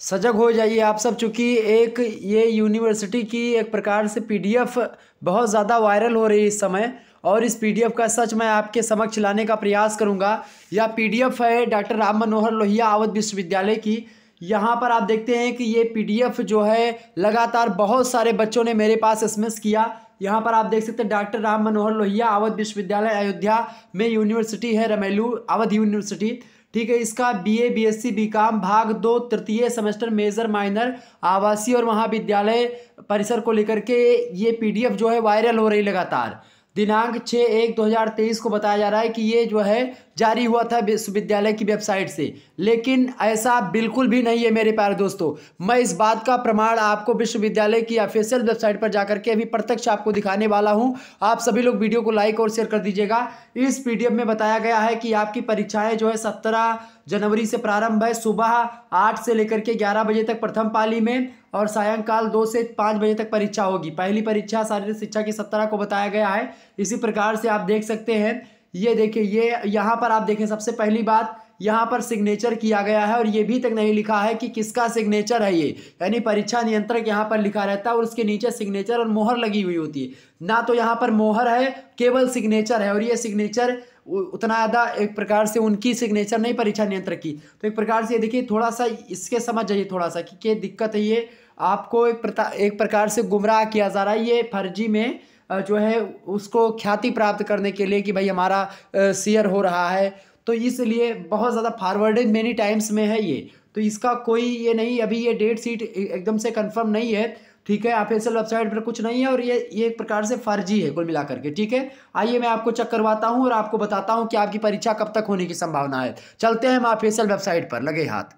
सजग हो जाइए आप सब चूँकि एक ये यूनिवर्सिटी की एक प्रकार से पीडीएफ बहुत ज़्यादा वायरल हो रही है इस समय और इस पीडीएफ का सच मैं आपके समक्ष लाने का प्रयास करूँगा यह पीडीएफ है डॉक्टर राम मनोहर लोहिया अवध विश्वविद्यालय की यहाँ पर आप देखते हैं कि ये पीडीएफ जो है लगातार बहुत सारे बच्चों ने मेरे पास एस किया यहाँ पर आप देख सकते हैं डॉक्टर राम मनोहर लोहिया अवध विश्वविद्यालय अयोध्या में यूनिवर्सिटी है रमेलू अवध यूनिवर्सिटी ठीक है इसका बीए बीएससी बीकॉम भाग दो तृतीय सेमेस्टर मेजर माइनर आवासीय और महाविद्यालय परिसर को लेकर के ये पीडीएफ जो है वायरल हो रही लगातार दिनांक छः एक तेईस को बताया जा रहा है कि ये जो है जारी हुआ था विश्वविद्यालय की वेबसाइट से लेकिन ऐसा बिल्कुल भी नहीं है मेरे प्यारे दोस्तों मैं इस बात का प्रमाण आपको विश्वविद्यालय की ऑफिशियल वेबसाइट पर जाकर के अभी प्रत्यक्ष आपको दिखाने वाला हूं आप सभी लोग वीडियो को लाइक और शेयर कर दीजिएगा इस पी में बताया गया है कि आपकी परीक्षाएँ जो है सत्रह जनवरी से प्रारंभ है सुबह आठ से लेकर के ग्यारह बजे तक प्रथम पाली में और सायंकाल दो से पाँच बजे तक परीक्षा होगी पहली परीक्षा शारीरिक शिक्षा की सत्रह को बताया गया है इसी प्रकार से आप देख सकते हैं ये देखिए ये यहाँ पर आप देखें सबसे पहली बात यहाँ पर सिग्नेचर किया गया है और ये भी तक नहीं लिखा है कि किसका सिग्नेचर है ये यानी परीक्षा नियंत्रक यहाँ पर लिखा रहता है और उसके नीचे सिग्नेचर और मोहर लगी हुई होती है ना तो यहाँ पर मोहर है केवल सिग्नेचर है और ये सिग्नेचर उतना ज़्यादा एक प्रकार से उनकी सिग्नेचर नहीं परीक्षा नियंत्रक की तो एक प्रकार से ये देखिए थोड़ा सा इसके समझ जाइए थोड़ा सा कि क्या दिक्कत है ये आपको एक एक प्रकार से गुमराह किया जा रहा है ये फर्जी में जो है उसको ख्याति प्राप्त करने के लिए कि भाई हमारा शेयर हो रहा है तो इसलिए बहुत ज़्यादा फॉरवर्डेड मेनी टाइम्स में है ये तो इसका कोई ये नहीं अभी ये डेट सीट एकदम से कंफर्म नहीं है ठीक है ऑफिशियल वेबसाइट पर कुछ नहीं है और ये ये एक प्रकार से फर्जी है कुल मिला करके ठीक है आइए मैं आपको चेक करवाता हूँ और आपको बताता हूँ कि आपकी परीक्षा कब तक होने की संभावना है चलते हैं हम ऑफिशियल वेबसाइट पर लगे हाथ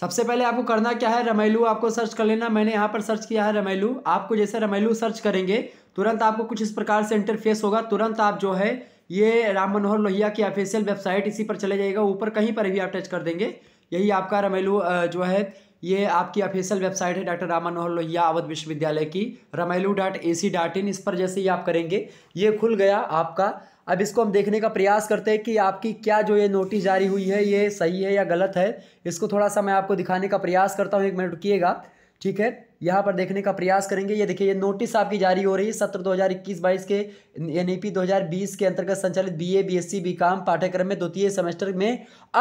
सबसे पहले आपको करना क्या है रमेलू आपको सर्च कर लेना मैंने यहाँ पर सर्च किया है रमेलू आपको जैसे रमेलू सर्च करेंगे तुरंत आपको कुछ इस प्रकार से इंटरफेस होगा तुरंत आप जो है ये राम मनोहर लोहिया की ऑफिशियल वेबसाइट इसी पर चले जाएगा ऊपर कहीं पर भी आप टच कर देंगे यही आपका रमेलू जो है ये आपकी ऑफिशियल वेबसाइट है डॉक्टर राम मनोहर लोहिया अवध विश्वविद्यालय की रमेलू dot A C dot in इस पर जैसे ही आप करेंगे ये खुल गया आपका अब इसको हम देखने का प्रयास करते हैं कि आपकी क्या जो ये नोटिस जारी हुई है ये सही है या गलत है इसको थोड़ा सा मैं आपको दिखाने का प्रयास करता हूँ एक मिनट रुकिएगा ठीक है यहाँ पर देखने का प्रयास करेंगे ये देखिए ये नोटिस आपकी जारी हो रही है सत्र 2021-22 के एन ई 2020 के अंतर्गत संचालित बीए बीएससी बीकॉम पाठ्यक्रम में द्वितीय सेमेस्टर में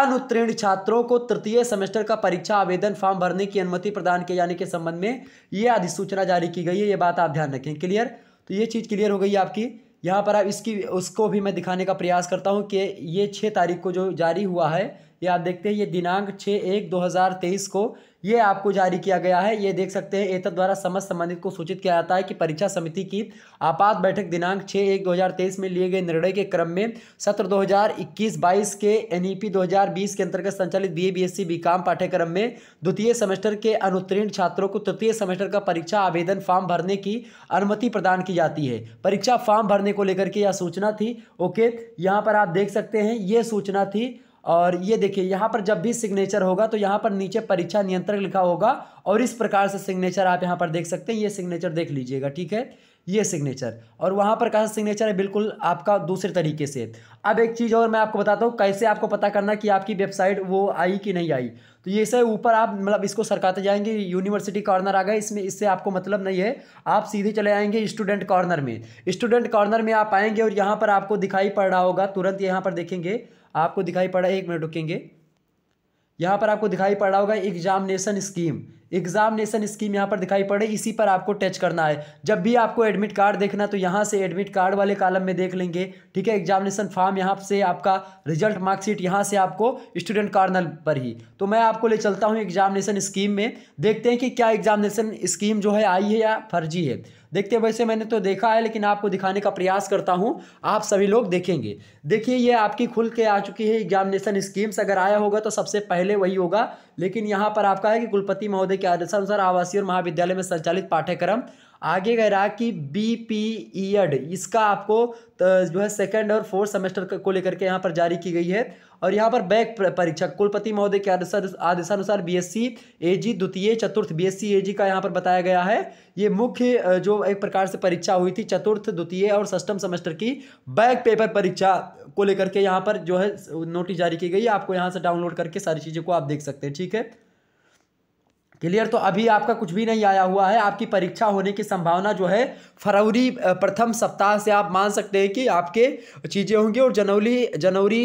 अनुत्तीर्ण छात्रों को तृतीय सेमेस्टर का परीक्षा आवेदन फॉर्म भरने की अनुमति प्रदान किए जाने के संबंध में ये अधिसूचना जारी की गई है ये बात आप ध्यान रखें क्लियर तो ये चीज़ क्लियर हो गई आपकी यहाँ पर आप इसकी उसको भी मैं दिखाने का प्रयास करता हूँ कि ये छः तारीख को जो जारी हुआ है ये आप देखते हैं ये दिनांक छः एक दो हज़ार तेईस को ये आपको जारी किया गया है ये देख सकते हैं एतद द्वारा समस्त संबंधित को सूचित किया जाता है कि परीक्षा समिति की आपात बैठक दिनांक छः एक दो हज़ार तेईस में लिए गए निर्णय के क्रम में सत्र दो हज़ार इक्कीस बाईस के एन ई पी दो हज़ार बीस के अंतर्गत संचालित B A B S C B com पाठ्यक्रम में द्वितीय सेमेस्टर के अनुत्तीर्ण छात्रों को तृतीय सेमेस्टर का परीक्षा आवेदन फॉर्म भरने की अनुमति प्रदान की जाती है परीक्षा फॉर्म भरने को लेकर के यह सूचना थी ओके यहाँ पर आप देख सकते हैं ये सूचना थी और ये देखिए यहाँ पर जब भी सिग्नेचर होगा तो यहाँ पर नीचे परीक्षा नियंत्रक लिखा होगा और इस प्रकार से सिग्नेचर आप यहाँ पर देख सकते हैं ये सिग्नेचर देख लीजिएगा ठीक है ये सिग्नेचर और वहाँ पर कहा सिग्नेचर है बिल्कुल आपका दूसरे तरीके से अब एक चीज़ और मैं आपको बताता हूँ कैसे आपको पता करना कि आपकी वेबसाइट वो आई कि नहीं आई तो ये से ऊपर आप मतलब इसको सरकाते जाएंगे यूनिवर्सिटी कॉर्नर आ गए इसमें इससे आपको मतलब नहीं है आप सीधे चले आएंगे स्टूडेंट कॉर्नर में स्टूडेंट कॉर्नर में आप आएंगे और यहाँ पर आपको दिखाई पड़ रहा होगा तुरंत यहाँ पर देखेंगे आपको दिखाई पड़ा एक मिनट रुकेंगे यहाँ पर आपको दिखाई पड़ रहा होगा एग्जामिनेशन स्कीम एग्जामिनेशन स्कीम यहाँ पर दिखाई पड़े इसी पर आपको टच करना है जब भी आपको एडमिट कार्ड देखना तो यहाँ से एडमिट कार्ड वाले कालम में देख लेंगे ठीक है एग्जामिनेशन फॉर्म यहाँ से आपका रिजल्ट मार्कशीट यहाँ से आपको स्टूडेंट कार्नल पर ही तो मैं आपको ले चलता हूँ एग्जामिनेशन स्कीम में देखते हैं कि क्या एग्जामिनेशन स्कीम जो है आई है या फर्जी है देखते वैसे मैंने तो देखा है लेकिन आपको दिखाने का प्रयास करता हूँ आप सभी लोग देखेंगे देखिए ये आपकी खुल के आ चुकी है एग्जामिनेशन स्कीम्स अगर आया होगा तो सबसे पहले वही होगा लेकिन यहाँ पर आपका है कि कुलपति महोदय के आदेशानुसार आवासीय और महाविद्यालय में संचालित पाठ्यक्रम आगे कह रहा कि बी पी ई एड इसका आपको जो है सेकेंड और फोर्थ सेमेस्टर को लेकर के यहाँ पर जारी की गई है और यहाँ पर बैक परीक्षा कुलपति महोदय के आदेशानुसार बी एस सी ए जी द्वितीय चतुर्थ बी एस सी ए जी का यहाँ पर बताया गया है ये मुख्य जो एक प्रकार से परीक्षा हुई थी चतुर्थ द्वितीय और सष्टम सेमेस्टर की बैक पेपर परीक्षा को लेकर के यहाँ पर जो है नोटिस जारी की गई है आपको यहाँ से डाउनलोड करके सारी चीज़ों को आप देख सकते हैं ठीक है क्लियर तो अभी आपका कुछ भी नहीं आया हुआ है आपकी परीक्षा होने की संभावना जो है फरवरी प्रथम सप्ताह से आप मान सकते हैं कि आपके चीज़ें होंगी और जनवरी जनवरी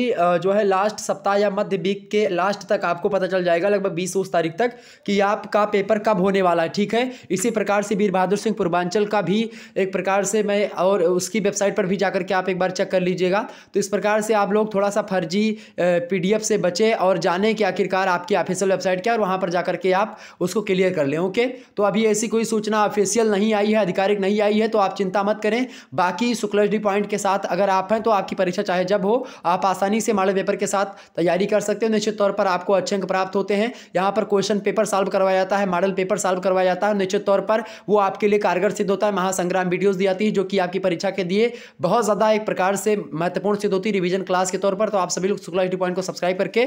जो है लास्ट सप्ताह या मध्य वीक के लास्ट तक आपको पता चल जाएगा लगभग बीस उस तारीख तक कि आपका पेपर कब होने वाला है ठीक है इसी प्रकार से वीर बहादुर सिंह पूर्वांचल का भी एक प्रकार से मैं और उसकी वेबसाइट पर भी जा के आप एक बार चेक कर लीजिएगा तो इस प्रकार से आप लोग थोड़ा सा फर्जी पी से बचें और जाने कि आखिरकार आपकी ऑफिशियल वेबसाइट क्या और वहाँ पर जा के आप उसको क्लियर कर लें ओके तो अभी ऐसी कोई सूचना ऑफिशियल नहीं आई है आधिकारिक नहीं आई है तो आप चिंता मत करें बाकी शुक्ल पॉइंट के साथ अगर आप हैं तो आपकी परीक्षा चाहे जब हो आप आसानी से मॉडल पेपर के साथ तैयारी कर सकते हो निश्चित तौर पर आपको अच्छे अंक प्राप्त होते हैं यहाँ पर क्वेश्चन पेपर सॉल्व करवाया जाता है मॉडल पेपर सॉल्व करवाया जाता है निश्चित तौर पर वो आपके लिए कारगर सिद्ध होता है महासंग्राम वीडियोज़ दी जाती है जो कि आपकी परीक्षा के लिए बहुत ज़्यादा एक प्रकार से महत्वपूर्ण सिद्ध होती है रिविजन क्लास के तौर पर तो आप सभी लोग शुक्ला पॉइंट को सब्सक्राइब करके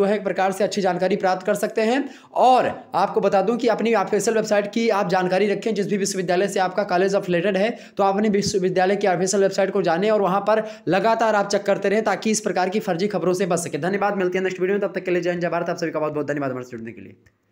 जो है एक प्रकार से अच्छी जानकारी प्राप्त कर सकते हैं और आपको बता दूं कि अपनी ऑफिशियल वेबसाइट की आप जानकारी रखें जिस भी विश्वविद्यालय से आपका कॉलेज अफिलेटेड है तो आप अपने विश्वविद्यालय की ऑफिशियल वेबसाइट को जाने और वहाँ पर लगातार आप चेक करते रहें ताकि इस प्रकार की फर्जी खबरों से बच सके धन्यवाद मिलते हैं नेक्स्ट वीडियो में तब तक के लिए जय जय भारत आप सभी का बहुत बहुत धन्यवाद हमारे जुड़ने के लिए